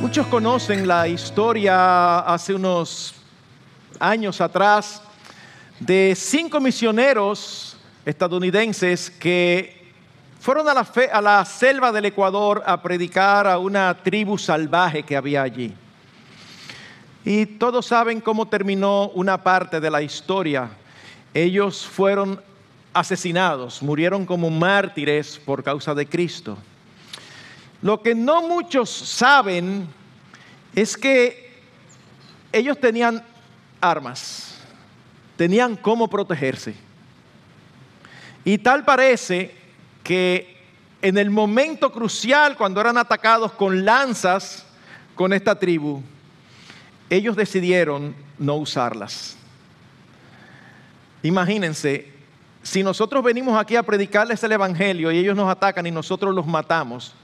Muchos conocen la historia hace unos años atrás de cinco misioneros estadounidenses que fueron a la, selva del Ecuador a predicar a una tribu salvaje que había allí. Y todos saben cómo terminó una parte de la historia. Ellos fueron asesinados, murieron como mártires por causa de Cristo. Lo que no muchos saben es que ellos tenían armas, tenían cómo protegerse. Y tal parece que en el momento crucial, cuando eran atacados con lanzas con esta tribu, ellos decidieron no usarlas. Imagínense, si nosotros venimos aquí a predicarles el Evangelio y ellos nos atacan y nosotros los matamos,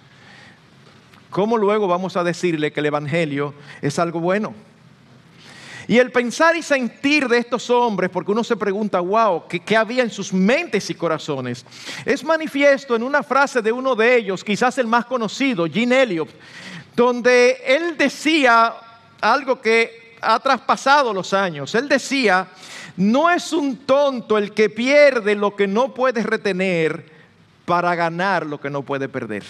¿Cómo luego vamos a decirle que el Evangelio es algo bueno? Y el pensar y sentir de estos hombres, porque uno se pregunta, wow, ¿qué, había en sus mentes y corazones? Es manifiesto en una frase de uno de ellos, quizás el más conocido, Gene Elliot, donde él decía algo que ha traspasado los años. Él decía, no es un tonto el que pierde lo que no puede retener para ganar lo que no puede perder.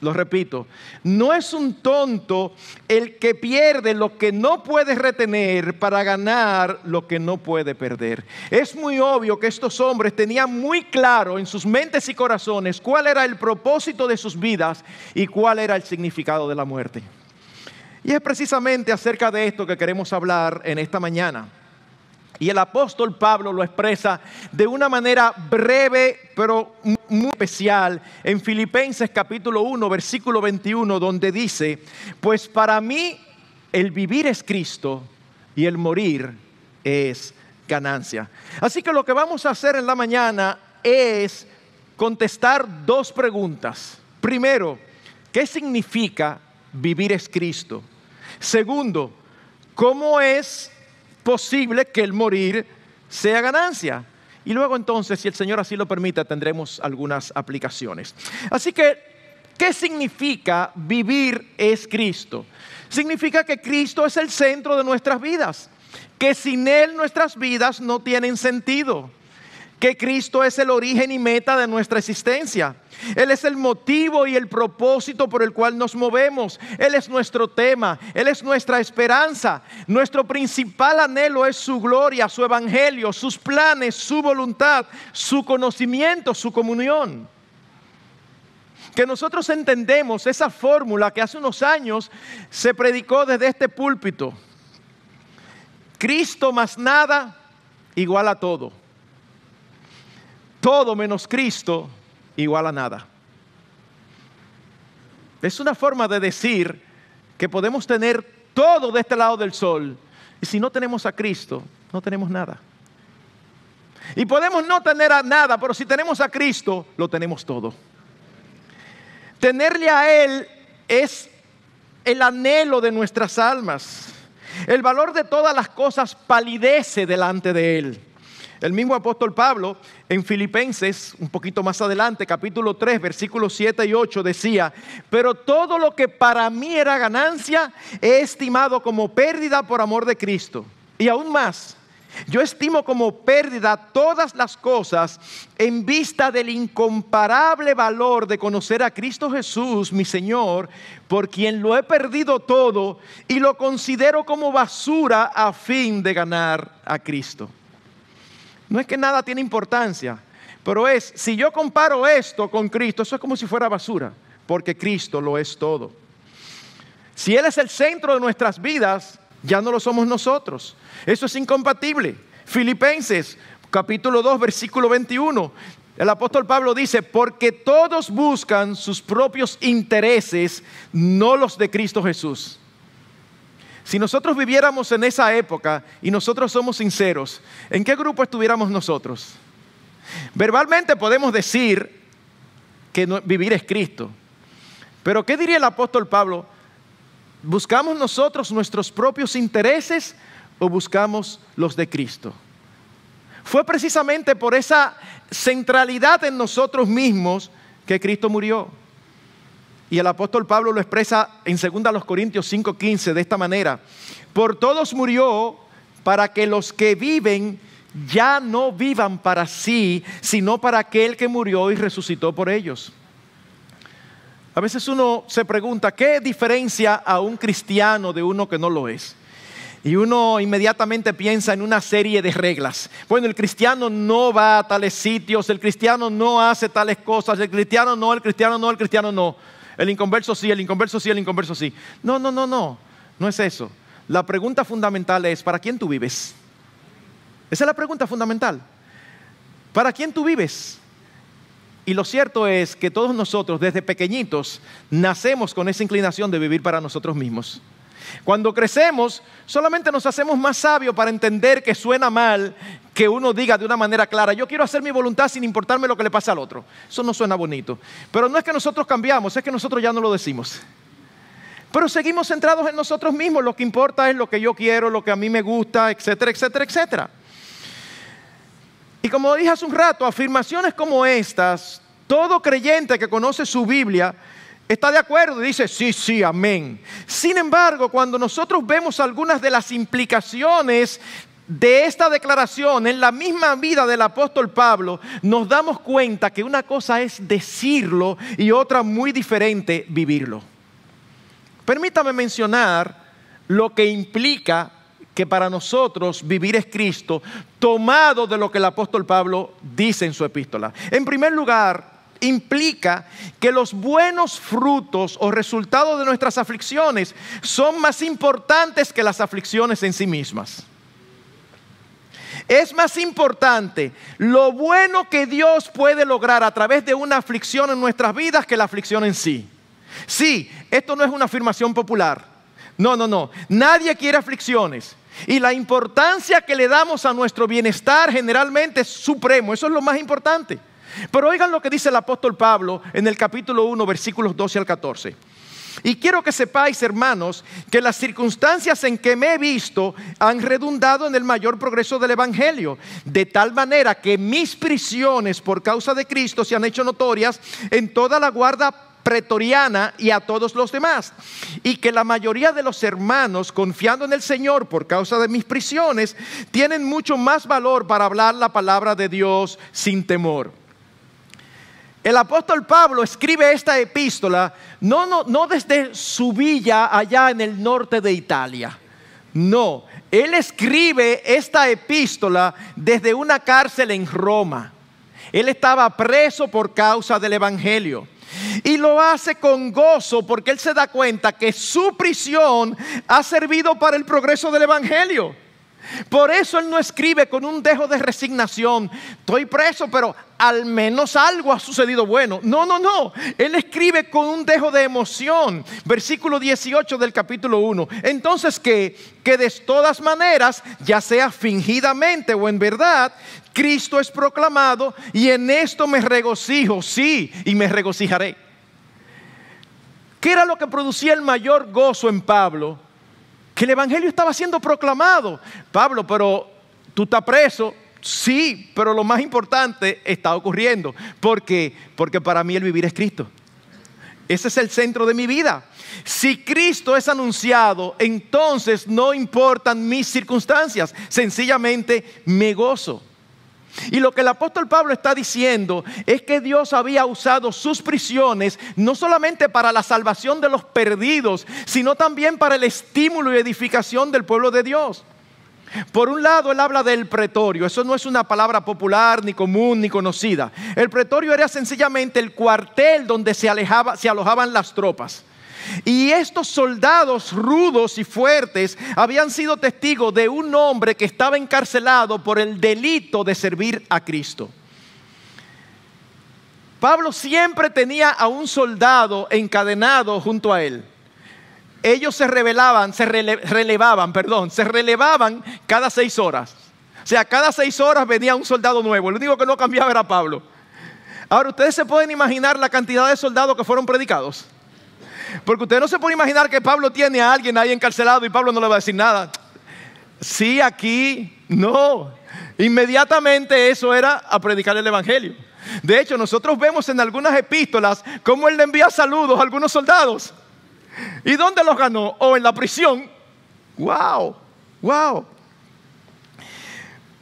Lo repito, no es un tonto el que pierde lo que no puede retener para ganar lo que no puede perder. Es muy obvio que estos hombres tenían muy claro en sus mentes y corazones cuál era el propósito de sus vidas y cuál era el significado de la muerte. Y es precisamente acerca de esto que queremos hablar en esta mañana. Y el apóstol Pablo lo expresa de una manera breve pero muy especial en Filipenses capítulo 1 versículo 21 donde dice, pues para mí el vivir es Cristo y el morir es ganancia. Así que lo que vamos a hacer en la mañana es contestar dos preguntas. Primero, ¿qué significa vivir es Cristo? Segundo, ¿cómo es posible que el morir sea ganancia. Y luego entonces, si el Señor así lo permita, tendremos algunas aplicaciones. Así que, ¿qué significa vivir es Cristo? Significa que Cristo es el centro de nuestras vidas, que sin Él nuestras vidas no tienen sentido que Cristo es el origen y meta de nuestra existencia. Él es el motivo y el propósito por el cual nos movemos. Él es nuestro tema, Él es nuestra esperanza. Nuestro principal anhelo es su gloria, su evangelio, sus planes, su voluntad, su conocimiento, su comunión. Que nosotros entendemos esa fórmula que hace unos años se predicó desde este púlpito. Cristo más nada igual a todo todo menos Cristo igual a nada. Es una forma de decir que podemos tener todo de este lado del sol y si no tenemos a Cristo, no tenemos nada. Y podemos no tener a nada, pero si tenemos a Cristo, lo tenemos todo. Tenerle a Él es el anhelo de nuestras almas. El valor de todas las cosas palidece delante de Él. El mismo apóstol Pablo en Filipenses, un poquito más adelante, capítulo 3, versículos 7 y 8, decía, pero todo lo que para mí era ganancia he estimado como pérdida por amor de Cristo. Y aún más, yo estimo como pérdida todas las cosas en vista del incomparable valor de conocer a Cristo Jesús, mi Señor, por quien lo he perdido todo y lo considero como basura a fin de ganar a Cristo. No es que nada tiene importancia, pero es, si yo comparo esto con Cristo, eso es como si fuera basura, porque Cristo lo es todo. Si Él es el centro de nuestras vidas, ya no lo somos nosotros. Eso es incompatible. Filipenses capítulo 2, versículo 21. El apóstol Pablo dice, porque todos buscan sus propios intereses, no los de Cristo Jesús. Si nosotros viviéramos en esa época y nosotros somos sinceros, ¿en qué grupo estuviéramos nosotros? Verbalmente podemos decir que vivir es Cristo. Pero ¿qué diría el apóstol Pablo? ¿Buscamos nosotros nuestros propios intereses o buscamos los de Cristo? Fue precisamente por esa centralidad en nosotros mismos que Cristo murió. Y el apóstol Pablo lo expresa en 2 Corintios 5:15 de esta manera. Por todos murió para que los que viven ya no vivan para sí, sino para aquel que murió y resucitó por ellos. A veces uno se pregunta, ¿qué diferencia a un cristiano de uno que no lo es? Y uno inmediatamente piensa en una serie de reglas. Bueno, el cristiano no va a tales sitios, el cristiano no hace tales cosas, el cristiano no, el cristiano no, el cristiano no. El cristiano no. El inconverso sí, el inconverso sí, el inconverso sí. No, no, no, no. No es eso. La pregunta fundamental es, ¿para quién tú vives? Esa es la pregunta fundamental. ¿Para quién tú vives? Y lo cierto es que todos nosotros desde pequeñitos nacemos con esa inclinación de vivir para nosotros mismos. Cuando crecemos, solamente nos hacemos más sabios para entender que suena mal que uno diga de una manera clara, yo quiero hacer mi voluntad sin importarme lo que le pasa al otro. Eso no suena bonito. Pero no es que nosotros cambiamos, es que nosotros ya no lo decimos. Pero seguimos centrados en nosotros mismos, lo que importa es lo que yo quiero, lo que a mí me gusta, etcétera, etcétera, etcétera. Y como dije hace un rato, afirmaciones como estas, todo creyente que conoce su Biblia está de acuerdo y dice, sí, sí, amén. Sin embargo, cuando nosotros vemos algunas de las implicaciones de esta declaración en la misma vida del apóstol Pablo, nos damos cuenta que una cosa es decirlo y otra muy diferente vivirlo. Permítame mencionar lo que implica que para nosotros vivir es Cristo, tomado de lo que el apóstol Pablo dice en su epístola. En primer lugar, implica que los buenos frutos o resultados de nuestras aflicciones son más importantes que las aflicciones en sí mismas. Es más importante lo bueno que Dios puede lograr a través de una aflicción en nuestras vidas que la aflicción en sí. Sí, esto no es una afirmación popular. No, no, no. Nadie quiere aflicciones. Y la importancia que le damos a nuestro bienestar generalmente es supremo. Eso es lo más importante. Pero oigan lo que dice el apóstol Pablo en el capítulo 1, versículos 12 al 14. Y quiero que sepáis, hermanos, que las circunstancias en que me he visto han redundado en el mayor progreso del Evangelio, de tal manera que mis prisiones por causa de Cristo se han hecho notorias en toda la guarda pretoriana y a todos los demás. Y que la mayoría de los hermanos, confiando en el Señor por causa de mis prisiones, tienen mucho más valor para hablar la palabra de Dios sin temor. El apóstol Pablo escribe esta epístola no, no, no desde su villa allá en el norte de Italia. No, él escribe esta epístola desde una cárcel en Roma. Él estaba preso por causa del Evangelio. Y lo hace con gozo porque él se da cuenta que su prisión ha servido para el progreso del Evangelio. Por eso él no escribe con un dejo de resignación. Estoy preso, pero al menos algo ha sucedido bueno. No, no, no. Él escribe con un dejo de emoción. Versículo 18 del capítulo 1. Entonces que, que de todas maneras, ya sea fingidamente o en verdad, Cristo es proclamado y en esto me regocijo, sí, y me regocijaré. ¿Qué era lo que producía el mayor gozo en Pablo? que el Evangelio estaba siendo proclamado. Pablo, pero tú estás preso. Sí, pero lo más importante está ocurriendo. ¿Por qué? Porque para mí el vivir es Cristo. Ese es el centro de mi vida. Si Cristo es anunciado, entonces no importan mis circunstancias. Sencillamente me gozo. Y lo que el apóstol Pablo está diciendo es que Dios había usado sus prisiones no solamente para la salvación de los perdidos, sino también para el estímulo y edificación del pueblo de Dios. Por un lado, él habla del pretorio. Eso no es una palabra popular, ni común, ni conocida. El pretorio era sencillamente el cuartel donde se, se alojaban las tropas. Y estos soldados rudos y fuertes habían sido testigos de un hombre que estaba encarcelado por el delito de servir a Cristo. Pablo siempre tenía a un soldado encadenado junto a él. Ellos se revelaban, se relevaban, perdón, se relevaban cada seis horas. O sea, cada seis horas venía un soldado nuevo. El único que no cambiaba era Pablo. Ahora, ustedes se pueden imaginar la cantidad de soldados que fueron predicados. Porque usted no se puede imaginar que Pablo tiene a alguien ahí encarcelado y Pablo no le va a decir nada. Sí, aquí, no. Inmediatamente eso era a predicar el Evangelio. De hecho, nosotros vemos en algunas epístolas cómo él le envía saludos a algunos soldados. ¿Y dónde los ganó? O en la prisión. ¡Wow! ¡Wow!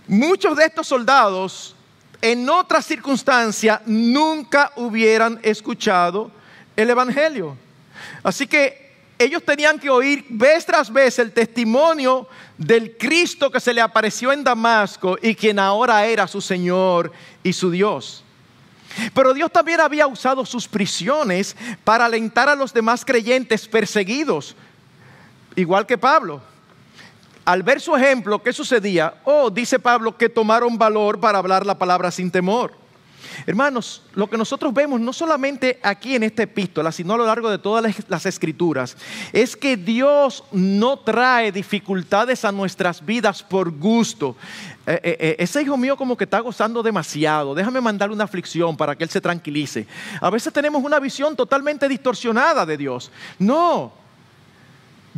Muchos de estos soldados en otra circunstancia nunca hubieran escuchado el Evangelio. Así que ellos tenían que oír vez tras vez el testimonio del Cristo que se le apareció en Damasco y quien ahora era su Señor y su Dios. Pero Dios también había usado sus prisiones para alentar a los demás creyentes perseguidos, igual que Pablo. Al ver su ejemplo, ¿qué sucedía? Oh, dice Pablo que tomaron valor para hablar la palabra sin temor. Hermanos, lo que nosotros vemos no solamente aquí en esta epístola, sino a lo largo de todas las escrituras, es que Dios no trae dificultades a nuestras vidas por gusto. Eh, eh, eh, ese hijo mío como que está gozando demasiado, déjame mandarle una aflicción para que él se tranquilice. A veces tenemos una visión totalmente distorsionada de Dios. No,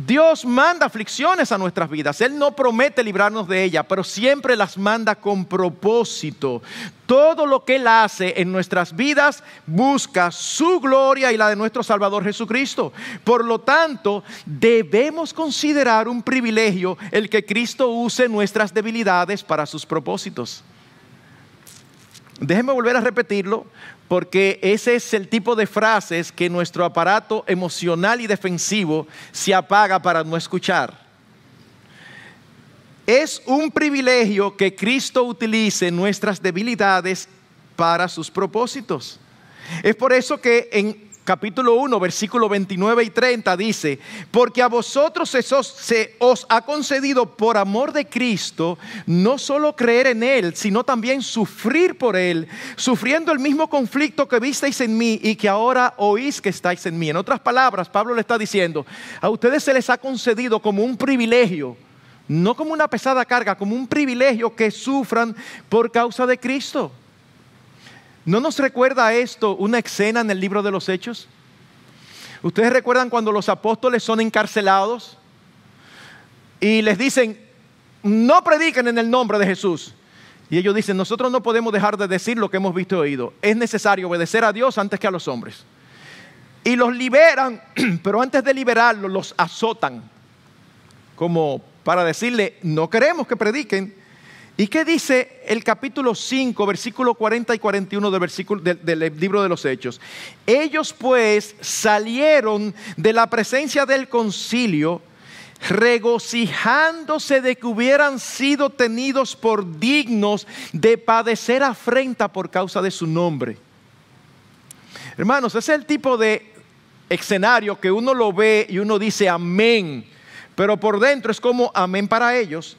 Dios manda aflicciones a nuestras vidas. Él no promete librarnos de ellas, pero siempre las manda con propósito. Todo lo que Él hace en nuestras vidas busca su gloria y la de nuestro Salvador Jesucristo. Por lo tanto, debemos considerar un privilegio el que Cristo use nuestras debilidades para sus propósitos. Déjenme volver a repetirlo, porque ese es el tipo de frases que nuestro aparato emocional y defensivo se apaga para no escuchar. Es un privilegio que Cristo utilice nuestras debilidades para sus propósitos. Es por eso que en capítulo 1, versículo 29 y 30 dice, porque a vosotros se os ha concedido por amor de Cristo no solo creer en Él, sino también sufrir por Él, sufriendo el mismo conflicto que visteis en mí y que ahora oís que estáis en mí. En otras palabras, Pablo le está diciendo, a ustedes se les ha concedido como un privilegio, no como una pesada carga, como un privilegio que sufran por causa de Cristo. ¿No nos recuerda esto una escena en el libro de los Hechos? Ustedes recuerdan cuando los apóstoles son encarcelados y les dicen, no prediquen en el nombre de Jesús. Y ellos dicen, nosotros no podemos dejar de decir lo que hemos visto y oído. Es necesario obedecer a Dios antes que a los hombres. Y los liberan, pero antes de liberarlos los azotan, como para decirle, no queremos que prediquen. ¿Y qué dice el capítulo 5, versículo 40 y 41 del, del, libro de los Hechos? Ellos pues salieron de la presencia del concilio regocijándose de que hubieran sido tenidos por dignos de padecer afrenta por causa de su nombre. Hermanos, ese es el tipo de escenario que uno lo ve y uno dice amén, pero por dentro es como amén para ellos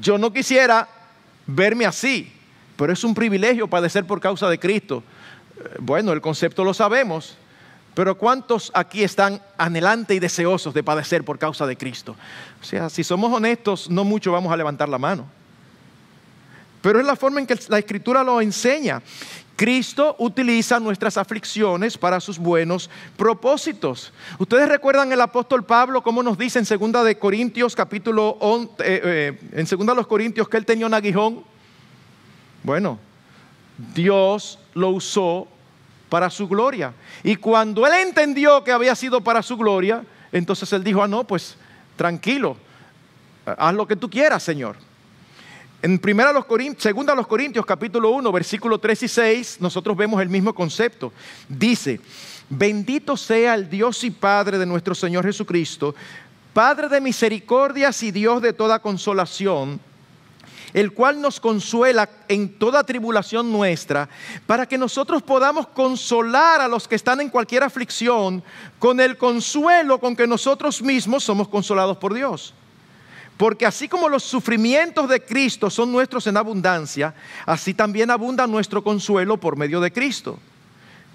yo no quisiera verme así, pero es un privilegio padecer por causa de Cristo. Eh, bueno, el concepto lo sabemos, pero ¿cuántos aquí están anhelantes y deseosos de padecer por causa de Cristo? O sea, si somos honestos, no mucho vamos a levantar la mano. Pero es la forma en que la Escritura lo enseña. Cristo utiliza nuestras aflicciones para sus buenos propósitos. Ustedes recuerdan el apóstol Pablo cómo nos dice en segunda de Corintios capítulo 11, eh, eh, en segunda de los Corintios que él tenía un aguijón. Bueno, Dios lo usó para su gloria. Y cuando él entendió que había sido para su gloria, entonces él dijo, ah, no, pues tranquilo, haz lo que tú quieras, Señor. En primera los Corintios, los Corintios, capítulo 1, versículo 3 y 6, nosotros vemos el mismo concepto. Dice, bendito sea el Dios y Padre de nuestro Señor Jesucristo, Padre de misericordias y Dios de toda consolación, el cual nos consuela en toda tribulación nuestra, para que nosotros podamos consolar a los que están en cualquier aflicción con el consuelo con que nosotros mismos somos consolados por Dios. Porque así como los sufrimientos de Cristo son nuestros en abundancia, así también abunda nuestro consuelo por medio de Cristo.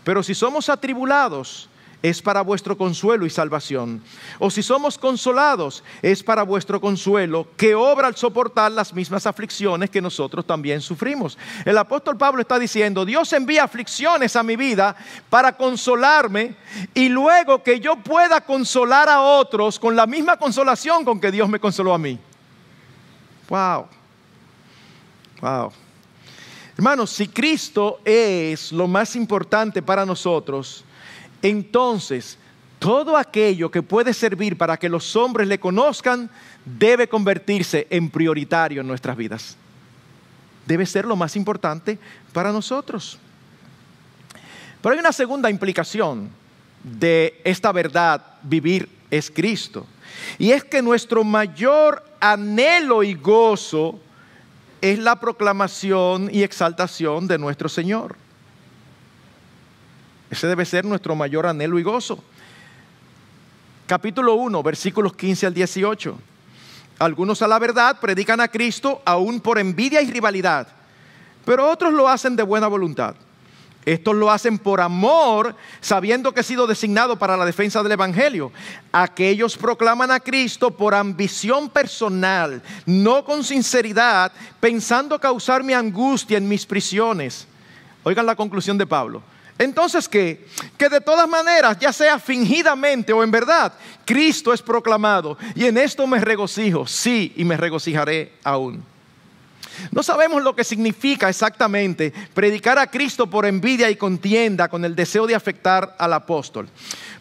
Pero si somos atribulados, es para vuestro consuelo y salvación. O si somos consolados, es para vuestro consuelo, que obra al soportar las mismas aflicciones que nosotros también sufrimos. El apóstol Pablo está diciendo, Dios envía aflicciones a mi vida para consolarme y luego que yo pueda consolar a otros con la misma consolación con que Dios me consoló a mí. Wow. Wow. Hermanos, si Cristo es lo más importante para nosotros, entonces, todo aquello que puede servir para que los hombres le conozcan debe convertirse en prioritario en nuestras vidas. Debe ser lo más importante para nosotros. Pero hay una segunda implicación de esta verdad, vivir es Cristo. Y es que nuestro mayor anhelo y gozo es la proclamación y exaltación de nuestro Señor. Ese debe ser nuestro mayor anhelo y gozo. Capítulo 1, versículos 15 al 18. Algunos a la verdad predican a Cristo aún por envidia y rivalidad, pero otros lo hacen de buena voluntad. Estos lo hacen por amor, sabiendo que he sido designado para la defensa del Evangelio. Aquellos proclaman a Cristo por ambición personal, no con sinceridad, pensando causar mi angustia en mis prisiones. Oigan la conclusión de Pablo. Entonces, ¿qué? Que de todas maneras, ya sea fingidamente o en verdad, Cristo es proclamado. Y en esto me regocijo, sí, y me regocijaré aún. No sabemos lo que significa exactamente predicar a Cristo por envidia y contienda con el deseo de afectar al apóstol.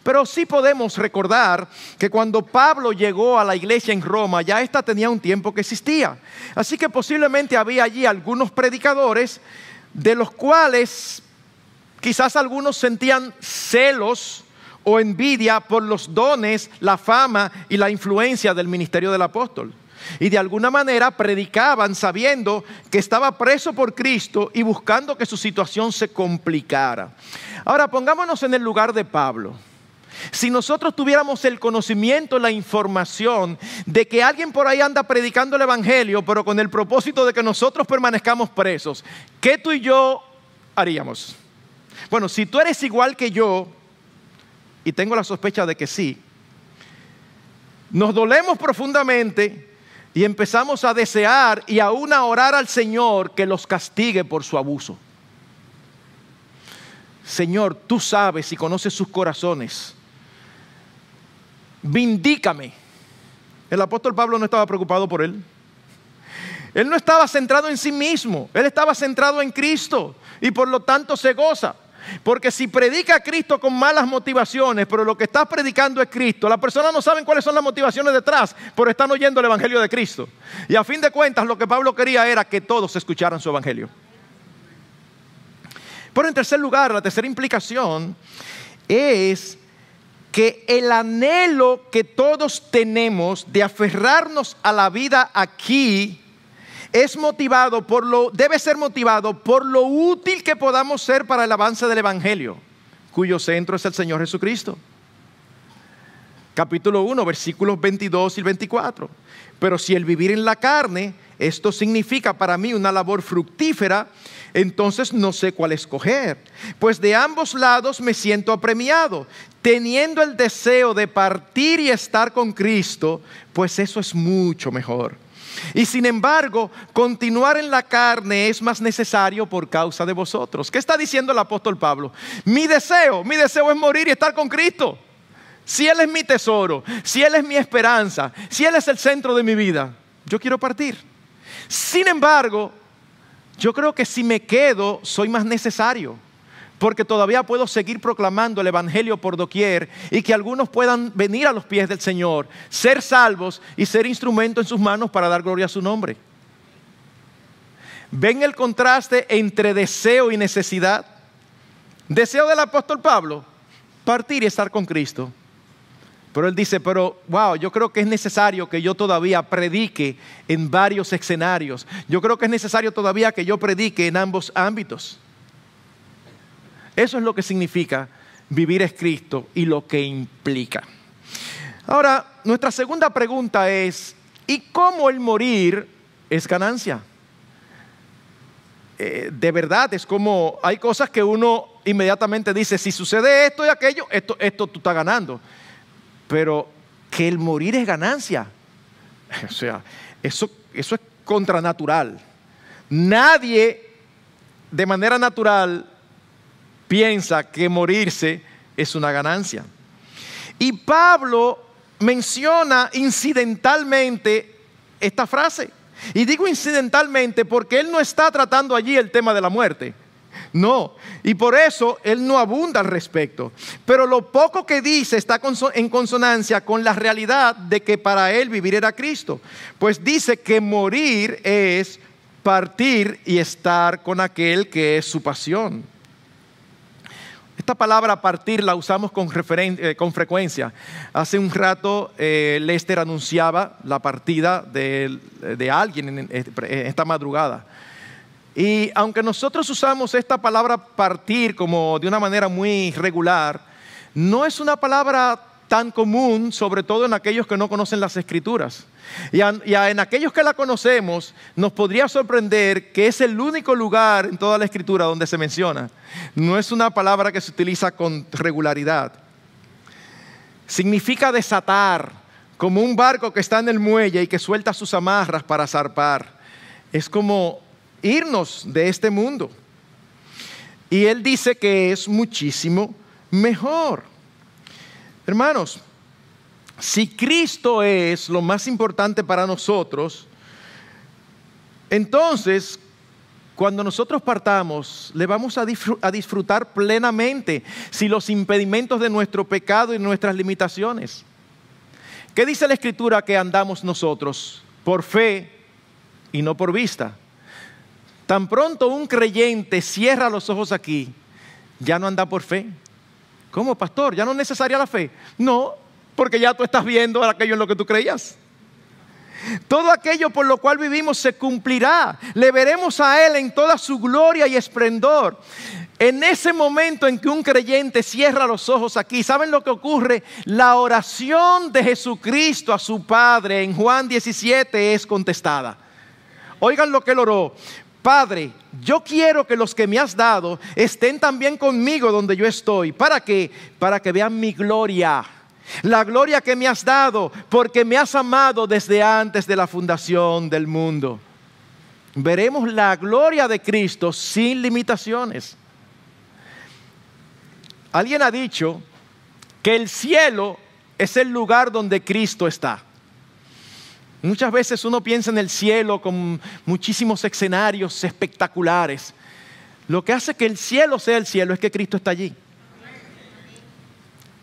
Pero sí podemos recordar que cuando Pablo llegó a la iglesia en Roma, ya ésta tenía un tiempo que existía. Así que posiblemente había allí algunos predicadores de los cuales Quizás algunos sentían celos o envidia por los dones, la fama y la influencia del ministerio del apóstol. Y de alguna manera predicaban sabiendo que estaba preso por Cristo y buscando que su situación se complicara. Ahora pongámonos en el lugar de Pablo. Si nosotros tuviéramos el conocimiento, la información de que alguien por ahí anda predicando el Evangelio, pero con el propósito de que nosotros permanezcamos presos, ¿qué tú y yo haríamos? Bueno, si tú eres igual que yo, y tengo la sospecha de que sí, nos dolemos profundamente y empezamos a desear y aún a orar al Señor que los castigue por su abuso. Señor, tú sabes y conoces sus corazones. Vindícame. El apóstol Pablo no estaba preocupado por él. Él no estaba centrado en sí mismo, él estaba centrado en Cristo y por lo tanto se goza. Porque si predica a Cristo con malas motivaciones, pero lo que estás predicando es Cristo, las personas no saben cuáles son las motivaciones detrás, pero están oyendo el Evangelio de Cristo. Y a fin de cuentas lo que Pablo quería era que todos escucharan su Evangelio. Pero en tercer lugar, la tercera implicación es que el anhelo que todos tenemos de aferrarnos a la vida aquí motivado por lo, debe ser motivado por lo útil que podamos ser para el avance del Evangelio, cuyo centro es el Señor Jesucristo. Capítulo 1, versículos 22 y 24. Pero si el vivir en la carne, esto significa para mí una labor fructífera, entonces no sé cuál escoger, pues de ambos lados me siento apremiado, teniendo el deseo de partir y estar con Cristo, pues eso es mucho mejor. Y sin embargo, continuar en la carne es más necesario por causa de vosotros. ¿Qué está diciendo el apóstol Pablo? Mi deseo, mi deseo es morir y estar con Cristo. Si Él es mi tesoro, si Él es mi esperanza, si Él es el centro de mi vida, yo quiero partir. Sin embargo, yo creo que si me quedo, soy más necesario porque todavía puedo seguir proclamando el Evangelio por doquier y que algunos puedan venir a los pies del Señor, ser salvos y ser instrumento en sus manos para dar gloria a su nombre. ¿Ven el contraste entre deseo y necesidad? Deseo del apóstol Pablo, partir y estar con Cristo. Pero él dice, pero wow, yo creo que es necesario que yo todavía predique en varios escenarios. Yo creo que es necesario todavía que yo predique en ambos ámbitos. Eso es lo que significa vivir es Cristo y lo que implica. Ahora, nuestra segunda pregunta es, ¿y cómo el morir es ganancia? Eh, de verdad, es como hay cosas que uno inmediatamente dice, si sucede esto y aquello, esto, esto tú estás ganando. Pero que el morir es ganancia. O sea, eso, eso es contranatural. Nadie de manera natural piensa que morirse es una ganancia. Y Pablo menciona incidentalmente esta frase. Y digo incidentalmente porque él no está tratando allí el tema de la muerte. No, y por eso él no abunda al respecto. Pero lo poco que dice está en consonancia con la realidad de que para él vivir era Cristo. Pues dice que morir es partir y estar con aquel que es su pasión. Esta palabra partir la usamos con, eh, con frecuencia. Hace un rato eh, Lester anunciaba la partida de, alguien en esta madrugada. Y aunque nosotros usamos esta palabra partir como de una manera muy regular, no es una palabra tan común, sobre todo en aquellos que no conocen las escrituras. Y, en aquellos que la conocemos, nos podría sorprender que es el único lugar en toda la escritura donde se menciona. No es una palabra que se utiliza con regularidad. Significa desatar, como un barco que está en el muelle y que suelta sus amarras para zarpar. Es como irnos de este mundo. Y él dice que es muchísimo mejor. Hermanos, si Cristo es lo más importante para nosotros, entonces cuando nosotros partamos, le vamos a disfrutar plenamente si los impedimentos de nuestro pecado y nuestras limitaciones. ¿Qué dice la Escritura que andamos nosotros? Por fe y no por vista. Tan pronto un creyente cierra los ojos aquí, ya no anda por fe, ¿Cómo, pastor? ¿Ya no es necesaria la fe? No, porque ya tú estás viendo aquello en lo que tú creías. Todo aquello por lo cual vivimos se cumplirá. Le veremos a Él en toda su gloria y esplendor. En ese momento en que un creyente cierra los ojos aquí, ¿saben lo que ocurre? La oración de Jesucristo a su Padre en Juan 17 es contestada. Oigan lo que él oró. Padre, yo quiero que los que me has dado estén también conmigo donde yo estoy. ¿Para qué? Para que vean mi gloria. La gloria que me has dado, porque me has amado desde antes de la fundación del mundo. Veremos la gloria de Cristo sin limitaciones. Alguien ha dicho que el cielo es el lugar donde Cristo está. Muchas veces uno piensa en el cielo con muchísimos escenarios espectaculares. Lo que hace que el cielo sea el cielo es que Cristo está allí.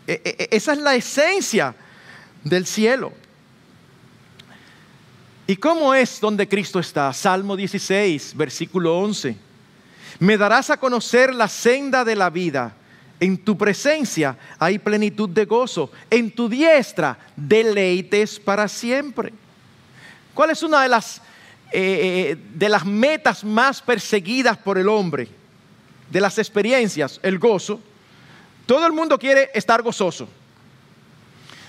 E, e, e, esa es la esencia del cielo. ¿Y cómo es donde Cristo está? Salmo 16, versículo 11. Me darás a conocer la senda de la vida. En tu presencia hay plenitud de gozo. En tu diestra deleites para siempre. ¿Cuál es una de las, eh, eh, de las metas más perseguidas por el hombre? De las experiencias, el gozo. Todo el mundo quiere estar gozoso.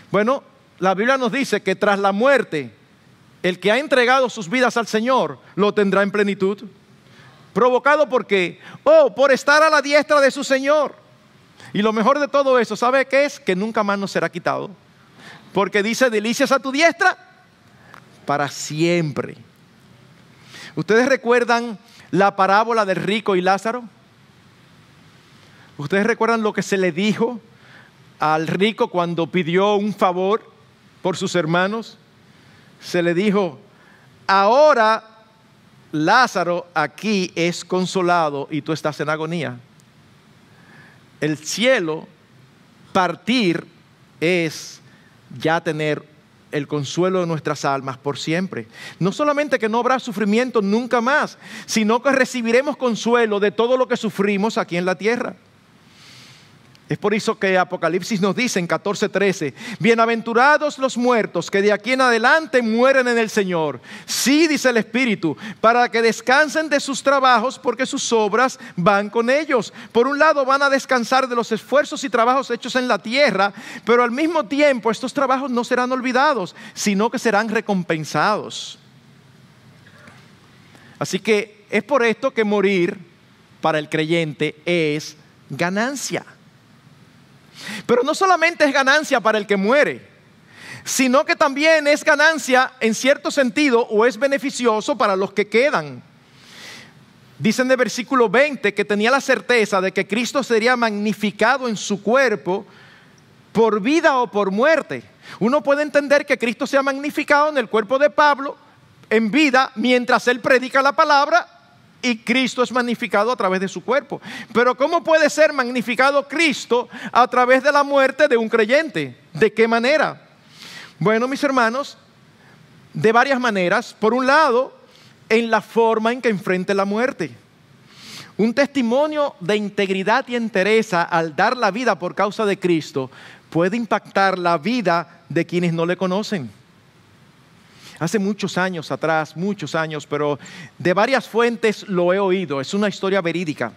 Bueno, la Biblia nos dice que tras la muerte, el que ha entregado sus vidas al Señor lo tendrá en plenitud. ¿Provocado por qué? Oh, por estar a la diestra de su Señor. Y lo mejor de todo eso, ¿sabe qué es? Que nunca más nos será quitado. Porque dice, delicias a tu diestra para siempre. ¿Ustedes recuerdan la parábola del rico y Lázaro? ¿Ustedes recuerdan lo que se le dijo al rico cuando pidió un favor por sus hermanos? Se le dijo, ahora Lázaro aquí es consolado y tú estás en agonía. El cielo partir es ya tener el consuelo de nuestras almas por siempre. No solamente que no habrá sufrimiento nunca más, sino que recibiremos consuelo de todo lo que sufrimos aquí en la tierra. Es por eso que Apocalipsis nos dice en 14:13, bienaventurados los muertos que de aquí en adelante mueren en el Señor. Sí, dice el Espíritu, para que descansen de sus trabajos porque sus obras van con ellos. Por un lado van a descansar de los esfuerzos y trabajos hechos en la tierra, pero al mismo tiempo estos trabajos no serán olvidados, sino que serán recompensados. Así que es por esto que morir para el creyente es ganancia. Pero no solamente es ganancia para el que muere, sino que también es ganancia en cierto sentido o es beneficioso para los que quedan. Dicen de versículo 20 que tenía la certeza de que Cristo sería magnificado en su cuerpo por vida o por muerte. Uno puede entender que Cristo sea magnificado en el cuerpo de Pablo en vida mientras él predica la palabra y Cristo es magnificado a través de su cuerpo. Pero ¿cómo puede ser magnificado Cristo a través de la muerte de un creyente? ¿De qué manera? Bueno, mis hermanos, de varias maneras. Por un lado, en la forma en que enfrente la muerte. Un testimonio de integridad y entereza al dar la vida por causa de Cristo puede impactar la vida de quienes no le conocen hace muchos años atrás, muchos años, pero de varias fuentes lo he oído, es una historia verídica.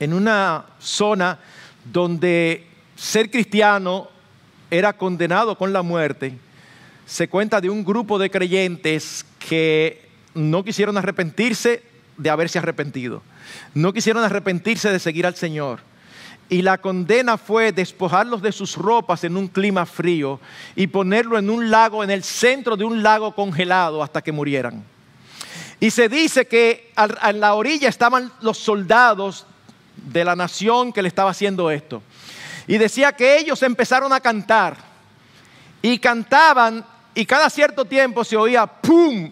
En una zona donde ser cristiano era condenado con la muerte, se cuenta de un grupo de creyentes que no quisieron arrepentirse de haberse arrepentido, no quisieron arrepentirse de seguir al Señor. Y la condena fue despojarlos de sus ropas en un clima frío y ponerlo en un lago, en el centro de un lago congelado hasta que murieran. Y se dice que a la orilla estaban los soldados de la nación que le estaba haciendo esto. Y decía que ellos empezaron a cantar. Y cantaban y cada cierto tiempo se oía ¡pum!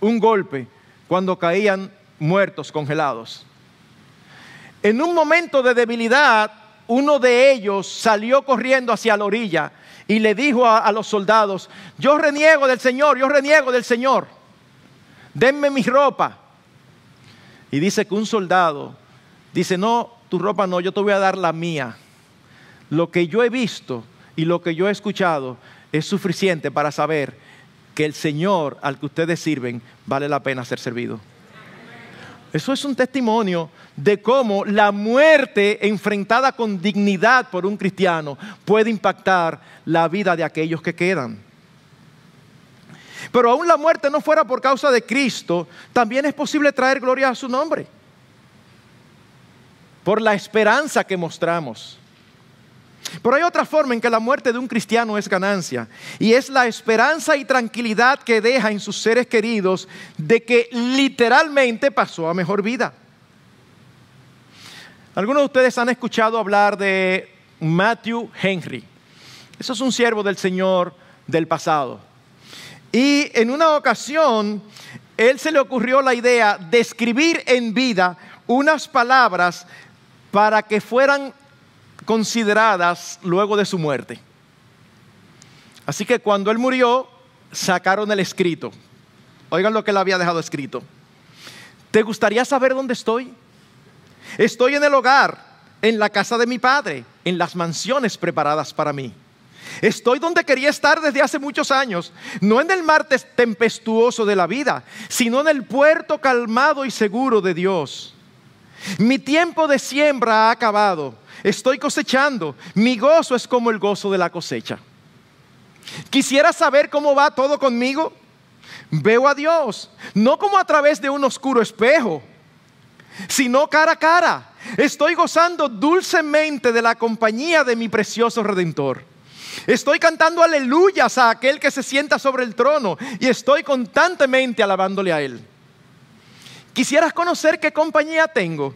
un golpe cuando caían muertos, congelados. En un momento de debilidad, uno de ellos salió corriendo hacia la orilla y le dijo a, los soldados, yo reniego del Señor, yo reniego del Señor, denme mi ropa. Y dice que un soldado dice, no, tu ropa no, yo te voy a dar la mía. Lo que yo he visto y lo que yo he escuchado es suficiente para saber que el Señor al que ustedes sirven vale la pena ser servido. Eso es un testimonio de cómo la muerte enfrentada con dignidad por un cristiano puede impactar la vida de aquellos que quedan. Pero aún la muerte no fuera por causa de Cristo, también es posible traer gloria a su nombre. Por la esperanza que mostramos. Pero hay otra forma en que la muerte de un cristiano es ganancia, y es la esperanza y tranquilidad que deja en sus seres queridos de que literalmente pasó a mejor vida. Algunos de ustedes han escuchado hablar de Matthew Henry. Eso es un siervo del Señor del pasado. Y en una ocasión, él se le ocurrió la idea de escribir en vida unas palabras para que fueran consideradas luego de su muerte. Así que cuando él murió, sacaron el escrito. Oigan lo que él había dejado escrito. ¿Te gustaría saber dónde estoy? Estoy en el hogar, en la casa de mi padre, en las mansiones preparadas para mí. Estoy donde quería estar desde hace muchos años, no en el mar tempestuoso de la vida, sino en el puerto calmado y seguro de Dios. Mi tiempo de siembra ha acabado estoy cosechando. Mi gozo es como el gozo de la cosecha. Quisiera saber cómo va todo conmigo. Veo a Dios, no como a través de un oscuro espejo, sino cara a cara. Estoy gozando dulcemente de la compañía de mi precioso Redentor. Estoy cantando aleluyas a aquel que se sienta sobre el trono y estoy constantemente alabándole a Él. Quisieras conocer qué compañía tengo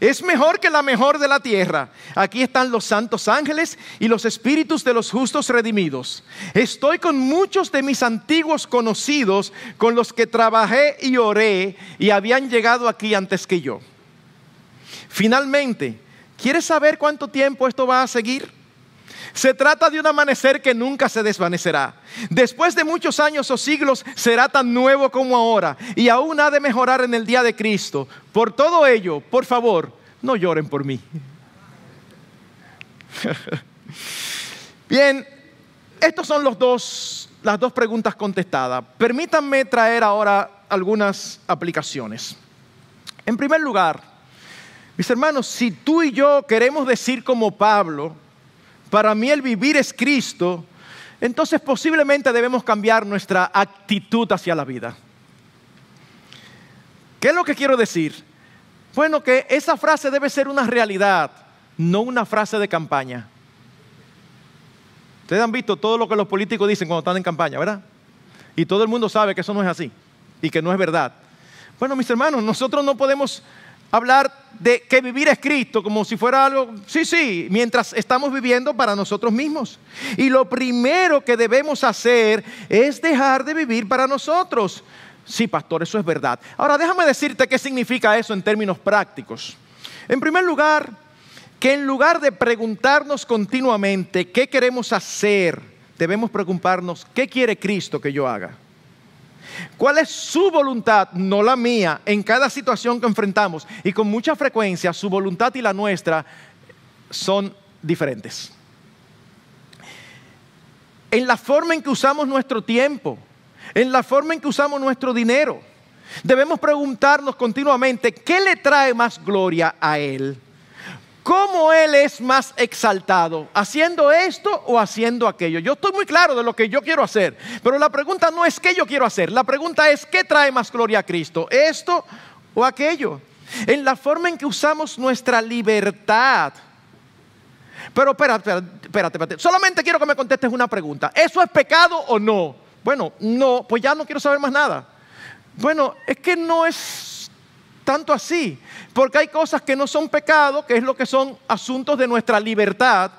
es mejor que la mejor de la tierra. Aquí están los santos ángeles y los espíritus de los justos redimidos. Estoy con muchos de mis antiguos conocidos, con los que trabajé y oré y habían llegado aquí antes que yo. Finalmente, ¿quieres saber cuánto tiempo esto va a seguir? Se trata de un amanecer que nunca se desvanecerá. Después de muchos años o siglos será tan nuevo como ahora y aún ha de mejorar en el día de Cristo. Por todo ello, por favor, no lloren por mí. Bien, estos son las dos preguntas contestadas. Permítanme traer ahora algunas aplicaciones. En primer lugar, mis hermanos, si tú y yo queremos decir como Pablo, para mí el vivir es Cristo, entonces posiblemente debemos cambiar nuestra actitud hacia la vida. ¿Qué es lo que quiero decir? Bueno, que esa frase debe ser una realidad, no una frase de campaña. Ustedes han visto todo lo que los políticos dicen cuando están en campaña, ¿verdad? Y todo el mundo sabe que eso no es así y que no es verdad. Bueno, mis hermanos, nosotros no podemos hablar de que vivir es Cristo, como si fuera algo, sí, sí, mientras estamos viviendo para nosotros mismos. Y lo primero que debemos hacer es dejar de vivir para nosotros. Sí, pastor, eso es verdad. Ahora, déjame decirte qué significa eso en términos prácticos. En primer lugar, que en lugar de preguntarnos continuamente qué queremos hacer, debemos preocuparnos qué quiere Cristo que yo haga. ¿Cuál es su voluntad, no la mía, en cada situación que enfrentamos? Y con mucha frecuencia su voluntad y la nuestra son diferentes. En la forma en que usamos nuestro tiempo, en la forma en que usamos nuestro dinero, debemos preguntarnos continuamente, ¿qué le trae más gloria a Él? ¿Cómo Él es más exaltado? ¿Haciendo esto o haciendo aquello? Yo estoy muy claro de lo que yo quiero hacer, pero la pregunta no es qué yo quiero hacer, la pregunta es qué trae más gloria a Cristo, esto o aquello. En la forma en que usamos nuestra libertad. Pero espérate, espérate, espérate. Solamente quiero que me contestes una pregunta. ¿Eso es pecado o no? Bueno, no, pues ya no quiero saber más nada. Bueno, es que no es tanto así, porque hay cosas que no son pecado, que es lo que son asuntos de nuestra libertad.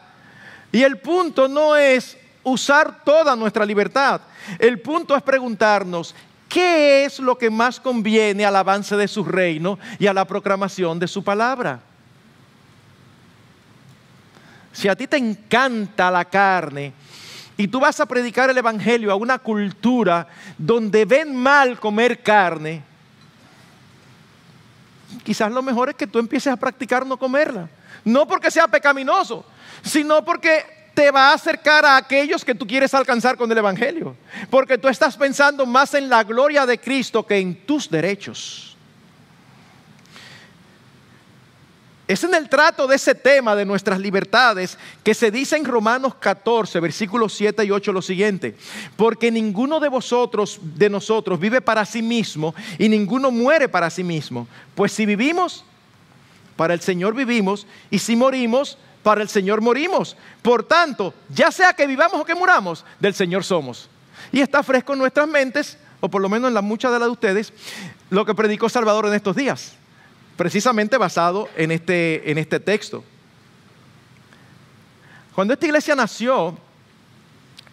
Y el punto no es usar toda nuestra libertad, el punto es preguntarnos, ¿qué es lo que más conviene al avance de su reino y a la proclamación de su palabra? Si a ti te encanta la carne y tú vas a predicar el Evangelio a una cultura donde ven mal comer carne, quizás lo mejor es que tú empieces a practicar no comerla. No porque sea pecaminoso, sino porque te va a acercar a aquellos que tú quieres alcanzar con el Evangelio. Porque tú estás pensando más en la gloria de Cristo que en tus derechos. Es en el trato de ese tema de nuestras libertades que se dice en Romanos 14, versículos 7 y 8 lo siguiente, porque ninguno de vosotros, de nosotros, vive para sí mismo y ninguno muere para sí mismo. Pues si vivimos, para el Señor vivimos, y si morimos, para el Señor morimos. Por tanto, ya sea que vivamos o que muramos, del Señor somos. Y está fresco en nuestras mentes, o por lo menos en la muchas de las de ustedes, lo que predicó Salvador en estos días precisamente basado en este, en este texto. Cuando esta iglesia nació,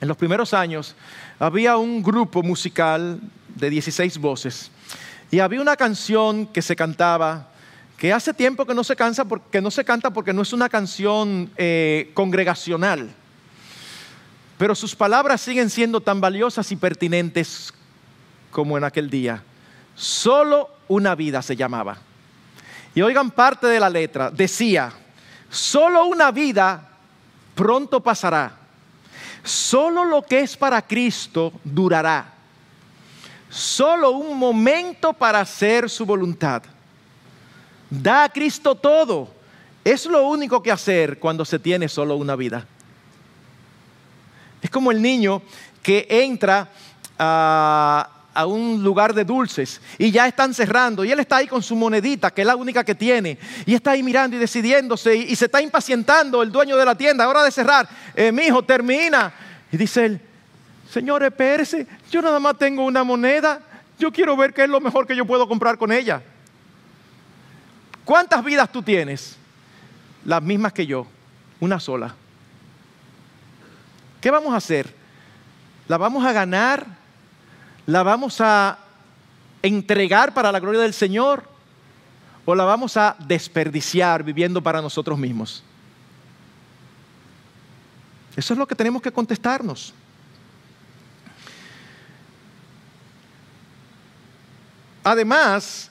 en los primeros años, había un grupo musical de 16 voces y había una canción que se cantaba que hace tiempo que no se, cansa porque, no se canta porque no es una canción eh, congregacional, pero sus palabras siguen siendo tan valiosas y pertinentes como en aquel día. Solo una vida se llamaba. Y oigan parte de la letra. Decía, solo una vida pronto pasará. Solo lo que es para Cristo durará. Solo un momento para hacer su voluntad. Da a Cristo todo. Es lo único que hacer cuando se tiene solo una vida. Es como el niño que entra a a un lugar de dulces y ya están cerrando y él está ahí con su monedita, que es la única que tiene, y está ahí mirando y decidiéndose y, se está impacientando el dueño de la tienda, hora de cerrar, eh, mi hijo, termina. Y dice él, señor, espérese, yo nada más tengo una moneda, yo quiero ver qué es lo mejor que yo puedo comprar con ella. ¿Cuántas vidas tú tienes? Las mismas que yo, una sola. ¿Qué vamos a hacer? ¿La vamos a ganar ¿La vamos a entregar para la gloria del Señor o la vamos a desperdiciar viviendo para nosotros mismos? Eso es lo que tenemos que contestarnos. Además,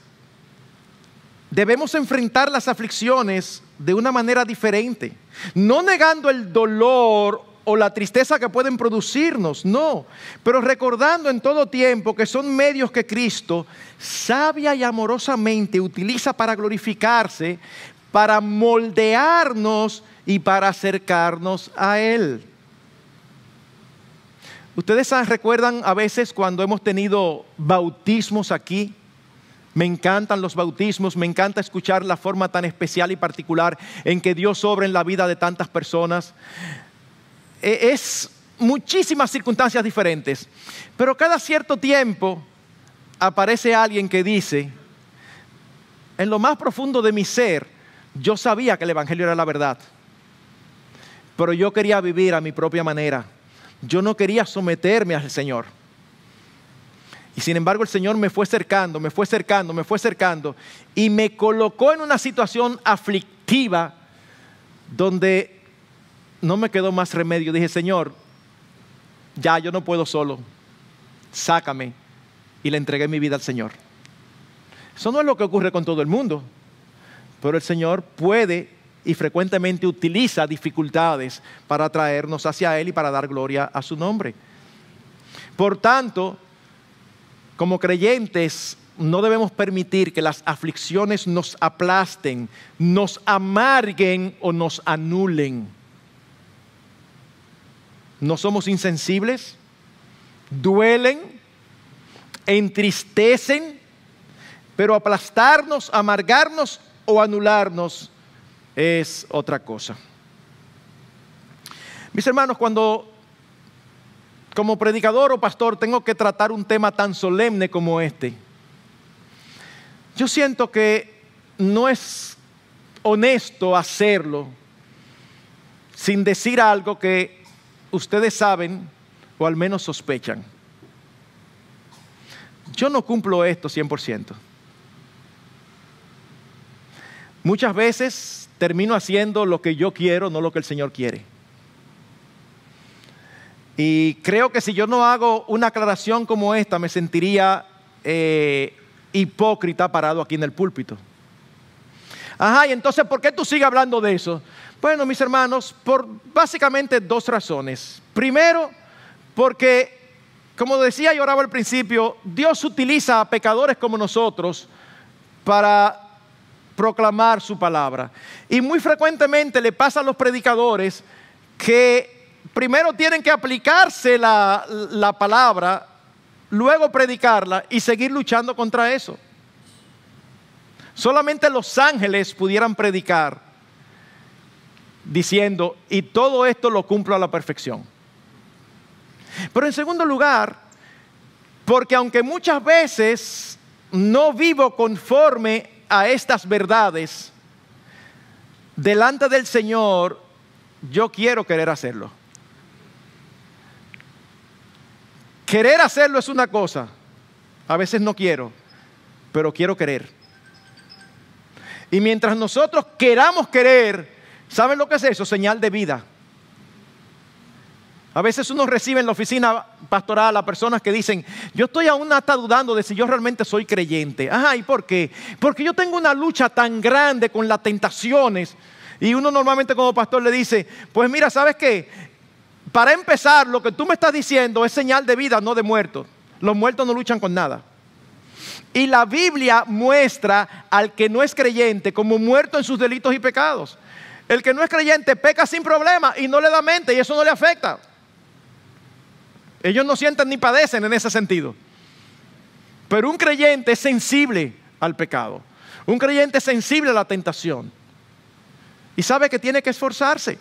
debemos enfrentar las aflicciones de una manera diferente, no negando el dolor o la tristeza que pueden producirnos, no. Pero recordando en todo tiempo que son medios que Cristo sabia y amorosamente utiliza para glorificarse, para moldearnos y para acercarnos a Él. Ustedes recuerdan a veces cuando hemos tenido bautismos aquí. Me encantan los bautismos, me encanta escuchar la forma tan especial y particular en que Dios obra en la vida de tantas personas. E, es muchísimas circunstancias diferentes, pero cada cierto tiempo aparece alguien que dice, en lo más profundo de mi ser, yo sabía que el Evangelio era la verdad, pero yo quería vivir a mi propia manera, yo no quería someterme al Señor. Y sin embargo el Señor me fue acercando, me fue acercando, me fue cercando y me colocó en una situación aflictiva donde no me quedó más remedio. Dije, Señor, ya yo no puedo solo, sácame. Y le entregué mi vida al Señor. Eso no es lo que ocurre con todo el mundo, pero el Señor puede y frecuentemente utiliza dificultades para traernos hacia Él y para dar gloria a su nombre. Por tanto, como creyentes, no debemos permitir que las aflicciones nos aplasten, nos amarguen o nos anulen no somos insensibles, duelen, entristecen, pero aplastarnos, amargarnos o anularnos es otra cosa. Mis hermanos, cuando como predicador o pastor tengo que tratar un tema tan solemne como este, yo siento que no es honesto hacerlo sin decir algo que ustedes saben o al menos sospechan. Yo no cumplo esto 100%. Muchas veces termino haciendo lo que yo quiero, no lo que el Señor quiere. Y creo que si yo no hago una aclaración como esta, me sentiría eh, hipócrita parado aquí en el púlpito. Ajá, y entonces, ¿por qué tú sigues hablando de eso? Bueno, mis hermanos, por básicamente dos razones. Primero, porque, como decía y oraba al principio, Dios utiliza a pecadores como nosotros para proclamar su palabra. Y muy frecuentemente le pasa a los predicadores que primero tienen que aplicarse la, la palabra, luego predicarla y seguir luchando contra eso. Solamente los ángeles pudieran predicar diciendo, y todo esto lo cumplo a la perfección. Pero en segundo lugar, porque aunque muchas veces no vivo conforme a estas verdades, delante del Señor yo quiero querer hacerlo. Querer hacerlo es una cosa, a veces no quiero, pero quiero querer. Y mientras nosotros queramos querer, ¿Saben lo que es eso? Señal de vida. A veces uno recibe en la oficina pastoral a personas que dicen, yo estoy aún hasta dudando de si yo realmente soy creyente. Ajá, ¿y por qué? Porque yo tengo una lucha tan grande con las tentaciones. Y uno normalmente como pastor le dice, pues mira, ¿sabes qué? Para empezar, lo que tú me estás diciendo es señal de vida, no de muerto. Los muertos no luchan con nada. Y la Biblia muestra al que no es creyente como muerto en sus delitos y pecados. El que no es creyente peca sin problema y no le da mente y eso no le afecta. Ellos no sienten ni padecen en ese sentido. Pero un creyente es sensible al pecado. Un creyente es sensible a la tentación. Y sabe que tiene que esforzarse.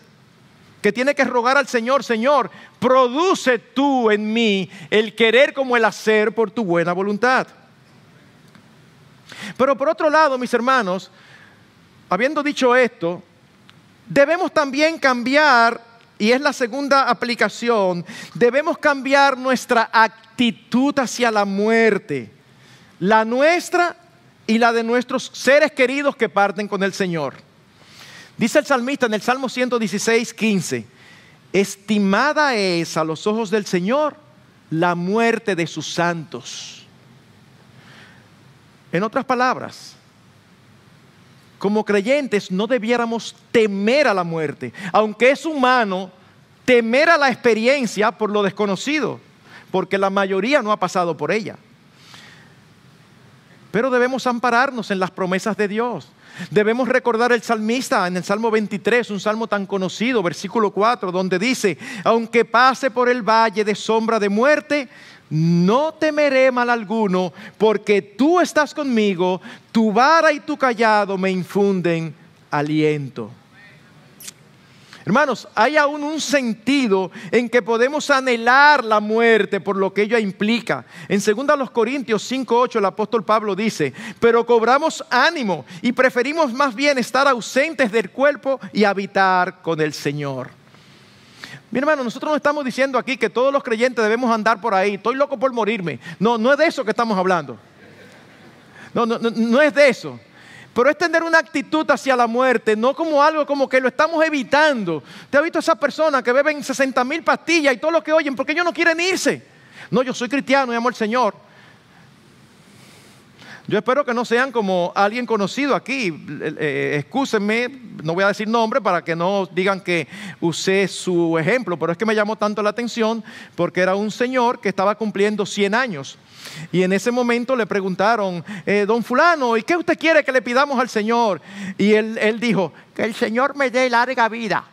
Que tiene que rogar al Señor, Señor, produce tú en mí el querer como el hacer por tu buena voluntad. Pero por otro lado, mis hermanos, habiendo dicho esto, Debemos también cambiar, y es la segunda aplicación, debemos cambiar nuestra actitud hacia la muerte, la nuestra y la de nuestros seres queridos que parten con el Señor. Dice el salmista en el Salmo 116, 15, estimada es a los ojos del Señor la muerte de sus santos. En otras palabras, como creyentes no debiéramos temer a la muerte, aunque es humano temer a la experiencia por lo desconocido, porque la mayoría no ha pasado por ella. Pero debemos ampararnos en las promesas de Dios. Debemos recordar el salmista en el Salmo 23, un salmo tan conocido, versículo 4, donde dice, aunque pase por el valle de sombra de muerte, no temeré mal alguno, porque tú estás conmigo, tu vara y tu callado me infunden aliento. Hermanos, hay aún un sentido en que podemos anhelar la muerte por lo que ella implica. En 2 Corintios 5:8 el apóstol Pablo dice, pero cobramos ánimo y preferimos más bien estar ausentes del cuerpo y habitar con el Señor. Mi hermano, nosotros no estamos diciendo aquí que todos los creyentes debemos andar por ahí, estoy loco por morirme. No, no es de eso que estamos hablando. No, no, no es de eso. Pero es tener una actitud hacia la muerte, no como algo como que lo estamos evitando. ¿Te ha visto esa persona que beben 60 mil pastillas y todo lo que oyen? Porque ellos no quieren irse. No, yo soy cristiano y amo al Señor. Yo espero que no sean como alguien conocido aquí. Eh, eh, excúsenme, no voy a decir nombre para que no digan que usé su ejemplo, pero es que me llamó tanto la atención porque era un señor que estaba cumpliendo 100 años. Y en ese momento le preguntaron, eh, don fulano, ¿y qué usted quiere que le pidamos al Señor? Y él, dijo, que el Señor me dé larga vida.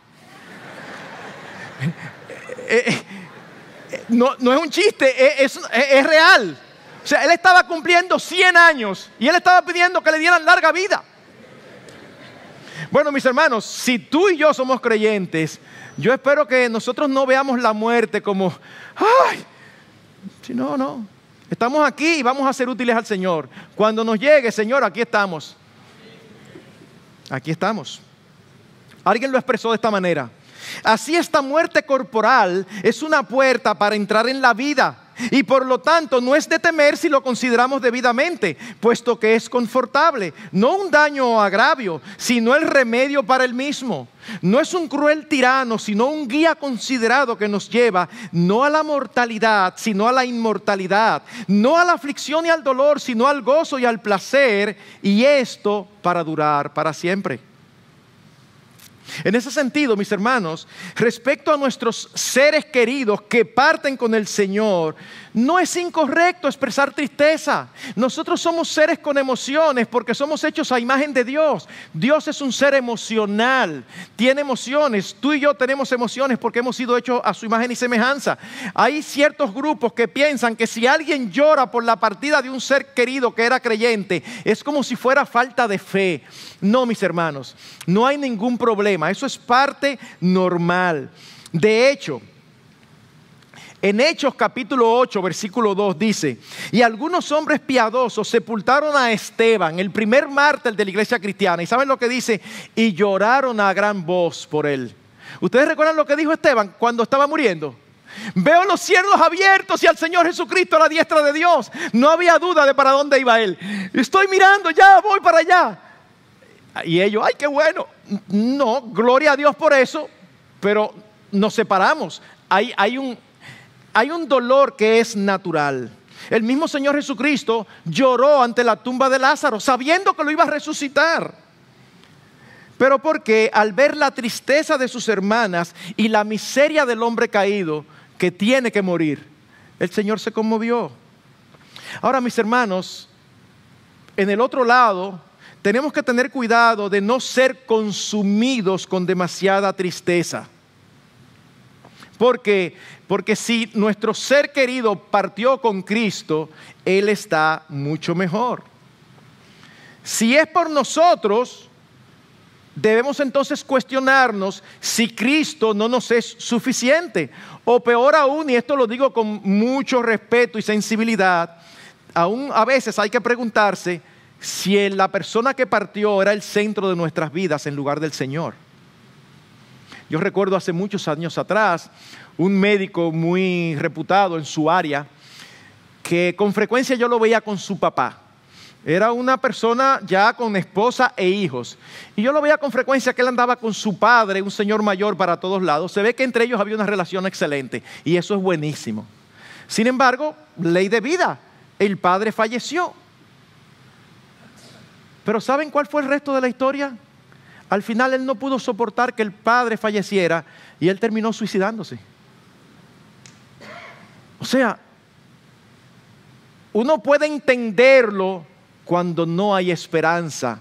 no, no, es un chiste, es real. O sea, él estaba cumpliendo 100 años y él estaba pidiendo que le dieran larga vida. Bueno, mis hermanos, si tú y yo somos creyentes, yo espero que nosotros no veamos la muerte como, ay, si no, no. Estamos aquí y vamos a ser útiles al Señor. Cuando nos llegue, Señor, aquí estamos. Aquí estamos. Alguien lo expresó de esta manera. Así esta muerte corporal es una puerta para entrar en la vida. Y por lo tanto no es de temer si lo consideramos debidamente, puesto que es confortable, no un daño o agravio, sino el remedio para el mismo. No es un cruel tirano, sino un guía considerado que nos lleva no a la mortalidad, sino a la inmortalidad, no a la aflicción y al dolor, sino al gozo y al placer, y esto para durar para siempre. En ese sentido, mis hermanos, respecto a nuestros seres queridos que parten con el Señor, no es incorrecto expresar tristeza. Nosotros somos seres con emociones porque somos hechos a imagen de Dios. Dios es un ser emocional, tiene emociones. Tú y yo tenemos emociones porque hemos sido hechos a su imagen y semejanza. Hay ciertos grupos que piensan que si alguien llora por la partida de un ser querido que era creyente, es como si fuera falta de fe. No, mis hermanos, no hay ningún problema eso es parte normal. De hecho, en Hechos capítulo 8, versículo 2 dice, y algunos hombres piadosos sepultaron a Esteban, el primer mártir de la iglesia cristiana, y saben lo que dice, y lloraron a gran voz por él. ¿Ustedes recuerdan lo que dijo Esteban cuando estaba muriendo? Veo los cielos abiertos y al Señor Jesucristo a la diestra de Dios. No había duda de para dónde iba él. Estoy mirando, ya voy para allá. Y ellos, ay, qué bueno. No, gloria a Dios por eso, pero nos separamos. Hay, un, un dolor que es natural. El mismo Señor Jesucristo lloró ante la tumba de Lázaro, sabiendo que lo iba a resucitar. Pero porque al ver la tristeza de sus hermanas y la miseria del hombre caído que tiene que morir, el Señor se conmovió. Ahora, mis hermanos, en el otro lado tenemos que tener cuidado de no ser consumidos con demasiada tristeza. Porque, porque si nuestro ser querido partió con Cristo, Él está mucho mejor. Si es por nosotros, debemos entonces cuestionarnos si Cristo no nos es suficiente. O peor aún, y esto lo digo con mucho respeto y sensibilidad, aún a veces hay que preguntarse, si la persona que partió era el centro de nuestras vidas en lugar del Señor. Yo recuerdo hace muchos años atrás un médico muy reputado en su área que con frecuencia yo lo veía con su papá. Era una persona ya con esposa e hijos. Y yo lo veía con frecuencia que él andaba con su padre, un señor mayor para todos lados. Se ve que entre ellos había una relación excelente y eso es buenísimo. Sin embargo, ley de vida, el padre falleció pero ¿saben cuál fue el resto de la historia? Al final él no pudo soportar que el padre falleciera y él terminó suicidándose. O sea, uno puede entenderlo cuando no hay esperanza,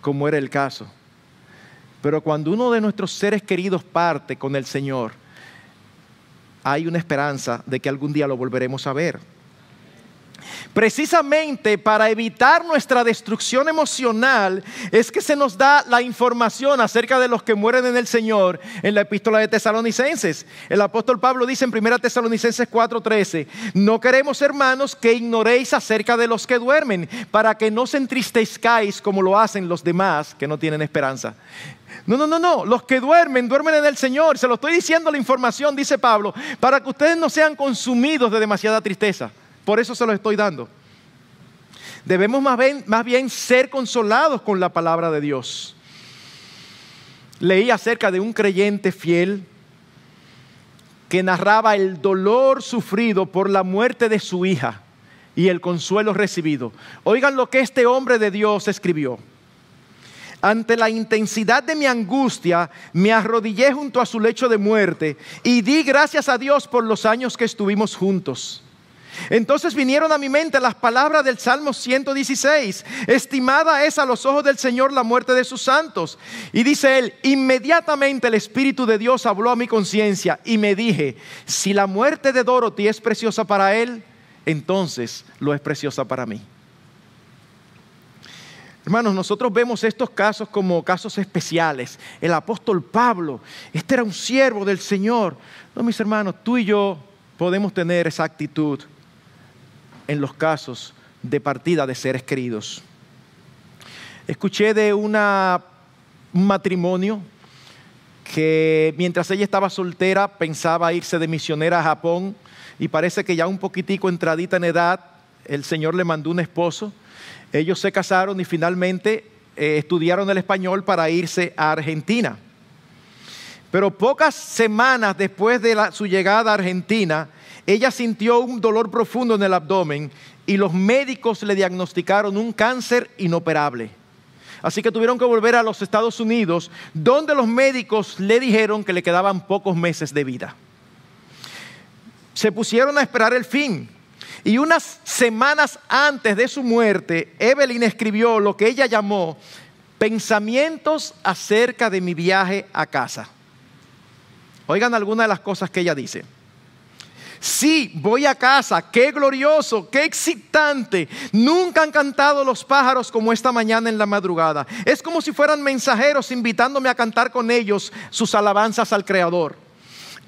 como era el caso. Pero cuando uno de nuestros seres queridos parte con el Señor, hay una esperanza de que algún día lo volveremos a ver. Precisamente para evitar nuestra destrucción emocional es que se nos da la información acerca de los que mueren en el Señor en la epístola de Tesalonicenses. El apóstol Pablo dice en 1 Tesalonicenses 4:13, no queremos hermanos que ignoréis acerca de los que duermen, para que no se entristezcáis como lo hacen los demás que no tienen esperanza. No, no, no, no. Los que duermen, duermen en el Señor. Se lo estoy diciendo la información, dice Pablo, para que ustedes no sean consumidos de demasiada tristeza. Por eso se lo estoy dando. Debemos más bien, más bien ser consolados con la palabra de Dios. Leí acerca de un creyente fiel que narraba el dolor sufrido por la muerte de su hija y el consuelo recibido. Oigan lo que este hombre de Dios escribió. Ante la intensidad de mi angustia, me arrodillé junto a su lecho de muerte y di gracias a Dios por los años que estuvimos juntos. Entonces vinieron a mi mente las palabras del Salmo 116. Estimada es a los ojos del Señor la muerte de sus santos. Y dice él, inmediatamente el Espíritu de Dios habló a mi conciencia y me dije, si la muerte de Dorothy es preciosa para él, entonces lo es preciosa para mí. Hermanos, nosotros vemos estos casos como casos especiales. El apóstol Pablo, este era un siervo del Señor. No, mis hermanos, tú y yo podemos tener esa actitud en los casos de partida de seres queridos. Escuché de una, un matrimonio que mientras ella estaba soltera pensaba irse de misionera a Japón y parece que ya un poquitico entradita en edad el Señor le mandó un esposo. Ellos se casaron y finalmente eh, estudiaron el español para irse a Argentina. Pero pocas semanas después de su llegada a Argentina, ella sintió un dolor profundo en el abdomen y los médicos le diagnosticaron un cáncer inoperable. Así que tuvieron que volver a los Estados Unidos, donde los médicos le dijeron que le quedaban pocos meses de vida. Se pusieron a esperar el fin. Y unas semanas antes de su muerte, Evelyn escribió lo que ella llamó pensamientos acerca de mi viaje a casa. Oigan algunas de las cosas que ella dice. Sí, voy a casa, qué glorioso, qué excitante. Nunca han cantado los pájaros como esta mañana en la madrugada. Es como si fueran mensajeros invitándome a cantar con ellos sus alabanzas al Creador.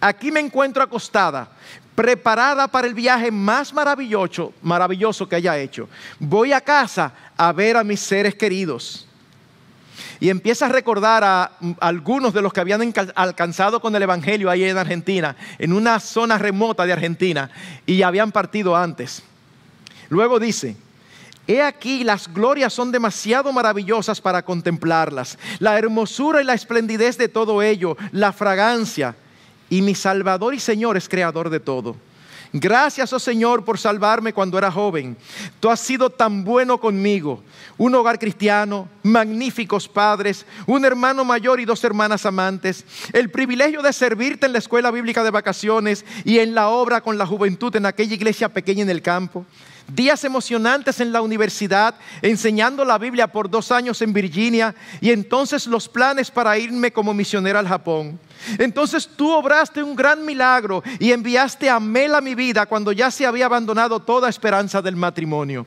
Aquí me encuentro acostada, preparada para el viaje más maravilloso, maravilloso que haya hecho. Voy a casa a ver a mis seres queridos y empieza a recordar a, algunos de los que habían alcanzado con el Evangelio ahí en Argentina, en una zona remota de Argentina, y habían partido antes. Luego dice, He aquí las glorias son demasiado maravillosas para contemplarlas, la hermosura y la esplendidez de todo ello, la fragancia, y mi Salvador y Señor es creador de todo Gracias, oh Señor, por salvarme cuando era joven. Tú has sido tan bueno conmigo. Un hogar cristiano, magníficos padres, un hermano mayor y dos hermanas amantes, el privilegio de servirte en la escuela bíblica de vacaciones y en la obra con la juventud en aquella iglesia pequeña en el campo días emocionantes en la universidad, enseñando la Biblia por dos años en Virginia y entonces los planes para irme como misionera al Japón. Entonces tú obraste un gran milagro y enviaste a Mel a mi vida cuando ya se había abandonado toda esperanza del matrimonio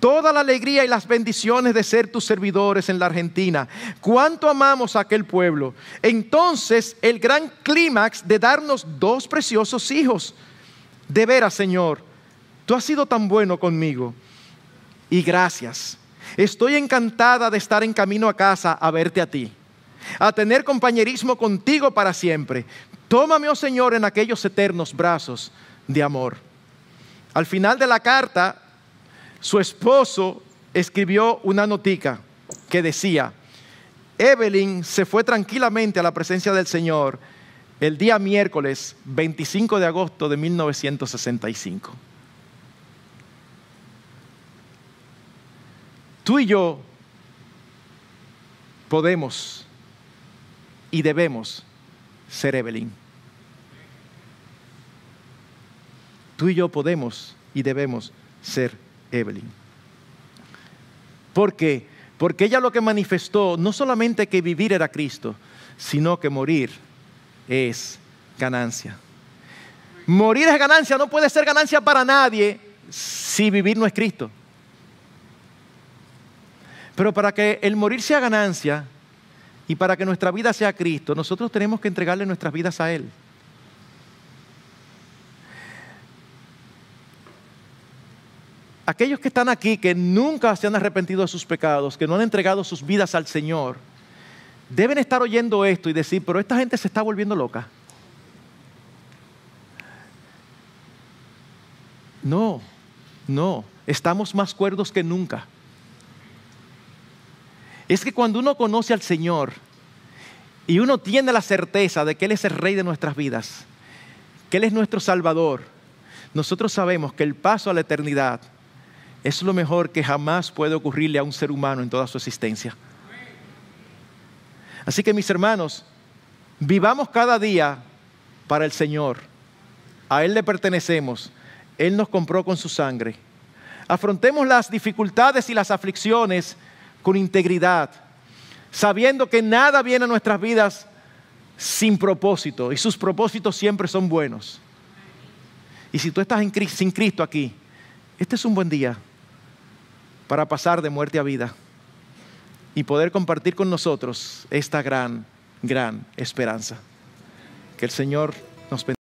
toda la alegría y las bendiciones de ser tus servidores en la Argentina. Cuánto amamos a aquel pueblo. Entonces, el gran clímax de darnos dos preciosos hijos. De veras, Señor, Tú has sido tan bueno conmigo y gracias. Estoy encantada de estar en camino a casa a verte a ti, a tener compañerismo contigo para siempre. Tómame, oh Señor, en aquellos eternos brazos de amor. Al final de la carta, su esposo escribió una notica que decía, Evelyn se fue tranquilamente a la presencia del Señor el día miércoles 25 de agosto de 1965. Tú y yo podemos y debemos ser Evelyn. Tú y yo podemos y debemos ser Evelyn. ¿Por qué? Porque ella lo que manifestó no solamente que vivir era Cristo, sino que morir es ganancia. Morir es ganancia, no puede ser ganancia para nadie si vivir no es Cristo. Pero para que el morir sea ganancia y para que nuestra vida sea Cristo, nosotros tenemos que entregarle nuestras vidas a Él. Aquellos que están aquí, que nunca se han arrepentido de sus pecados, que no han entregado sus vidas al Señor, deben estar oyendo esto y decir, pero esta gente se está volviendo loca. No, no, estamos más cuerdos que nunca es que cuando uno conoce al Señor y uno tiene la certeza de que Él es el Rey de nuestras vidas, que Él es nuestro Salvador, nosotros sabemos que el paso a la eternidad es lo mejor que jamás puede ocurrirle a un ser humano en toda su existencia. Así que mis hermanos, vivamos cada día para el Señor. A Él le pertenecemos. Él nos compró con su sangre. Afrontemos las dificultades y las aflicciones con integridad, sabiendo que nada viene a nuestras vidas sin propósito y sus propósitos siempre son buenos. Y si tú estás en, sin Cristo aquí, este es un buen día para pasar de muerte a vida y poder compartir con nosotros esta gran, gran esperanza. Que el Señor nos bendiga.